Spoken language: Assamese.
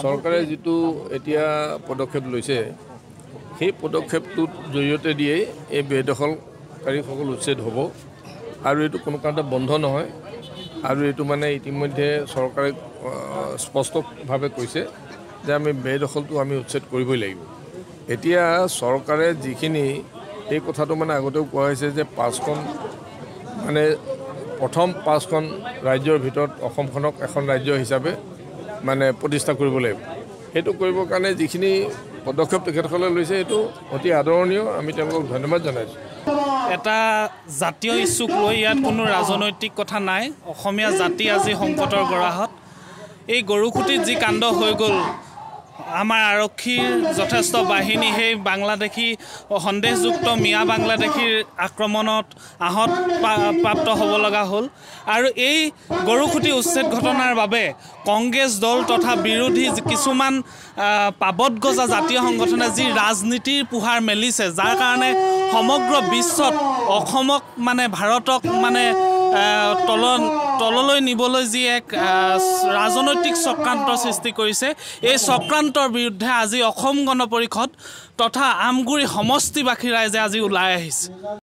চৰকাৰে যিটো এতিয়া পদক্ষেপ লৈছে সেই পদক্ষেপটোত জৰিয়তে দিয়ে এই বেদখলকাৰীসকল উচ্ছেদ হ'ব আৰু এইটো কোনো কাৰণতে বন্ধ নহয় আৰু এইটো মানে ইতিমধ্যে চৰকাৰে স্পষ্টভাৱে কৈছে যে আমি বেদখলটো আমি উচ্ছেদ কৰিবই লাগিব এতিয়া চৰকাৰে যিখিনি এই কথাটো মানে আগতেও কোৱা হৈছে যে পাঁচখন মানে প্ৰথম পাঁচখন ৰাজ্যৰ ভিতৰত অসমখনক এখন ৰাজ্য হিচাপে মানে প্ৰতিষ্ঠা কৰিব লাগিব সেইটো কৰিবৰ কাৰণে যিখিনি পদক্ষেপ তেখেতসকলে লৈছে সেইটো অতি আদৰণীয় আমি তেওঁলোকক ধন্যবাদ জনাইছোঁ এটা জাতীয় ইচ্ছুক লৈ ইয়াত কোনো ৰাজনৈতিক কথা নাই অসমীয়া জাতি আজি সংকটৰ গৰাহত এই গৰু গৰুখুটিত যি কাণ্ড হৈ গ'ল আমাৰ আৰক্ষীৰ যথেষ্ট বাহিনী সেই বাংলাদেশী সন্দেহযুক্ত মিয়া বাংলাদেশীৰ আক্ৰমণত আহত প্ৰাপ্ত হ'ব লগা হ'ল আৰু এই গৰু গৰুখুটি উচ্ছেদ ঘটনাৰ বাবে কংগ্ৰেছ দল তথা বিৰোধী কিছুমান পাবত গজা জাতীয় সংগঠনে যি ৰাজনীতিৰ পোহাৰ মেলিছে যাৰ কাৰণে সমগ্ৰ বিশ্বত অসমক মানে ভাৰতক মানে তল তললৈ নিবলৈ যি এক ৰাজনৈতিক চক্ৰান্তৰ সৃষ্টি কৰিছে এই চক্ৰান্তৰ বিৰুদ্ধে আজি অসম গণ পৰিষদ তথা আমগুৰি সমষ্টিবাসী ৰাইজে আজি ওলাই আহিছে